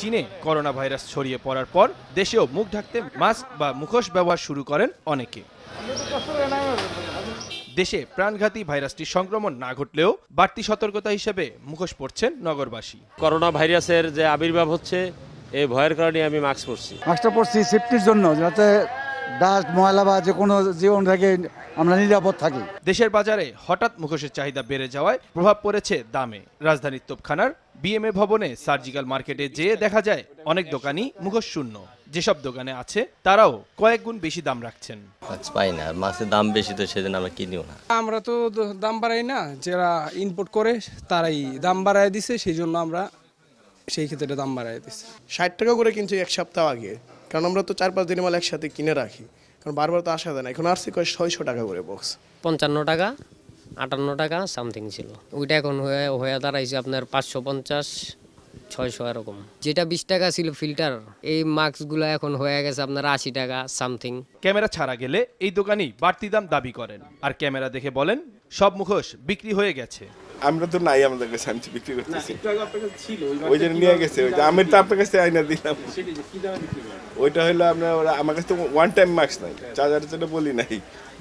চীনে corona virus ছড়িয়ে পড়ার পর দেশেও মুখ ঢাকতে মাস্ক বা মুখোশ ব্যবহার শুরু করেন অনেকে দেশে প্রাণঘাতী ভাইরাসটির সংক্রমণ না ঘটলেও বাড়তি সতর্কতা হিসেবে মুখোশ পড়ছেন নগরবাসী করোনা ভাইরাসের যে আবির্ভাব হচ্ছে এই ভয়ের কারণে আমি মাস্ক পরছি মাস্কটা পরছি সেফটির জন্য যাতে ডাস্ট ময়লা বা যে কোনো জীবন থাকে আমরা নিরাপদ থাকি দেশের বাজারে হঠাৎ মুখোশের চাহিদা বেড়ে যাওয়ায় প্রভাব পড়েছে দামে রাজধানীর তোপখানার বিএমএ ভবনে সার্জিক্যাল মার্কেটে যেয়ে দেখা যায় অনেক দোকানই মুখোশ শূন্য যেসব দোকানে আছে তারাও কয়েক গুণ বেশি দাম রাখছেন আচ্ছা, পাই না মাছের দাম বেশি তো সেদিন আমরা কিনিও না আমরা তো দাম বাড়াই না যারা ইনপোর্ট করে তারাই দাম বাড়ায় দিছে সেই জন্য আমরা সেই ক্ষেত্রে দাম বাড়ায় দিছে ষাট টাকা করে কিনছি এক সপ্তাহ আগে কারণ আমরা তো চার পাঁচ দিনের মাল একসাথে কিনে রাখি কারণ বারবার তো আসা যায় না এখন আসছে কয় ছয়শো টাকা করে বক্স পঞ্চান্ন টাকা আটান্ন টাকা সামথিং ছিল ওইটা এখন হয়ে হয়ে দাঁড়াইছে আপনার পাঁচশো পঞ্চাশ ছয়শো এরকম যেটা বিশ টাকা ছিল ফিল্টার এই মাস্কগুলো এখন হয়ে গেছে আপনার আশি টাকা সামথিং ক্যামেরা ছাড়া গেলে এই দোকানি বাড়তি দাম দাবি করেন আর ক্যামেরা দেখে বলেন সব মুখোশ বিক্রি হয়ে গেছে আমরা তো নাই আমাদের কাছে আমি বিক্রি করতেছি ওই জন্য নিয়ে গেছে ওই আমি তো আপনার কাছে আইনা দিলাম ওইটা হলো আমরা আমার কাছে তো ওয়ান টাইম মাস্ক নাই চার্জারের জন্য বলি নাই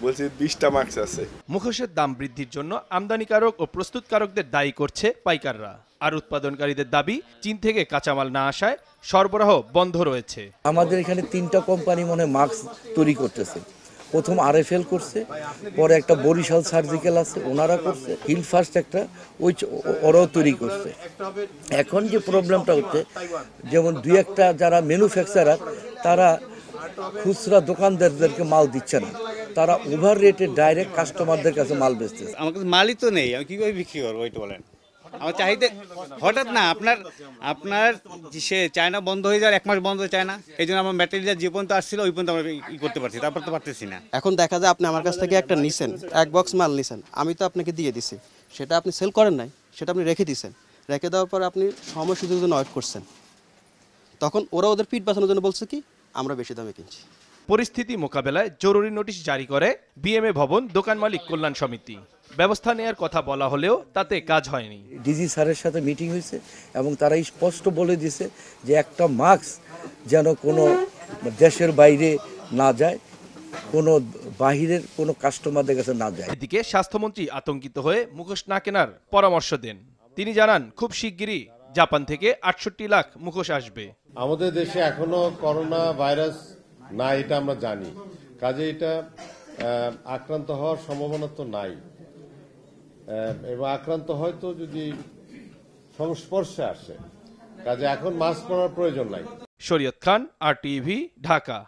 বলছি বিশটা মাস্ক আছে মুখোশের দাম বৃদ্ধির জন্য আমদানিকারক ও প্রস্তুতকারকদের দায়ী করছে পাইকাররা আর উৎপাদনকারীদের দাবি চীন থেকে কাঁচামাল না আসায় সরবরাহ বন্ধ রয়েছে আমাদের এখানে তিনটা কোম্পানি মনে মাস্ক তৈরি করতেছে প্রথম আরএফএল করছে পরে একটা বরিশাল সার্জিক্যাল আছে ওনারা করছে হিল ফার্স্ট একটা ওই ওরাও তৈরি করছে এখন যে প্রবলেমটা হচ্ছে যেমন দুই একটা যারা ম্যানুফ্যাকচারার তারা খুচরা দোকানদারদেরকে মাল দিচ্ছে না তারা ওভার রেটে ডাইরেক্ট কাস্টমারদের কাছে মাল বেচতেছে আমার কাছে মালই তো নেই আমি কীভাবে বিক্রি করবো ওইটা বলেন আমার চাহিদা হঠাৎ না আপনার আপনার সে চায়না বন্ধ হয়ে যাওয়ার এক মাস বন্ধ চায় না এই জন্য আমার ম্যাটেরিয়াল যে পর্যন্ত আসছিল ওই পর্যন্ত আমরা ই করতে পারছি তারপর তো পারতেছি না এখন দেখা যায় আপনি আমার কাছ থেকে একটা নিছেন এক বক্স মাল নিছেন আমি তো আপনাকে দিয়ে দিছি সেটা আপনি সেল করেন নাই সেটা আপনি রেখে দিছেন রেখে দেওয়ার পর আপনি সময় সুযোগ জন্য ওয়েট করছেন তখন ওরা ওদের পিঠ বাঁচানোর জন্য বলছে কি আমরা বেশি দামে কিনছি পরিস্থিতি মোকাবেলায় জরুরি নোটিশ জারি করে বিএমএ ভবন দোকান মালিক কল্যাণ সমিতি ব্যবস্থা নেয়ার কথা বলা হলেও তাতে কাজ হয়নি ডিজি স্যারের সাথে মিটিং হয়েছে এবং তারা স্পষ্ট বলে দিছে যে একটা মাস্ক যেন কোনো দেশের বাইরে না যায় কোনো বাহিরের কোনো কাস্টমারদের কাছে না যায় এদিকে স্বাস্থ্যমন্ত্রী আতঙ্কিত হয়ে মুখোশ না কেনার পরামর্শ দেন তিনি জানান খুব শিগগিরই জাপান থেকে আটষট্টি লাখ মুখোশ আসবে আমাদের দেশে এখনো করোনা ভাইরাস না এটা আমরা জানি কাজে এটা আক্রান্ত হওয়ার সম্ভাবনা তো নাই এবং আক্রান্ত হয়তো যদি সংস্পর্শে আসে কাজে এখন মাস্ক পরার প্রয়োজন নাই শরীয়ত খান আর টিভি ঢাকা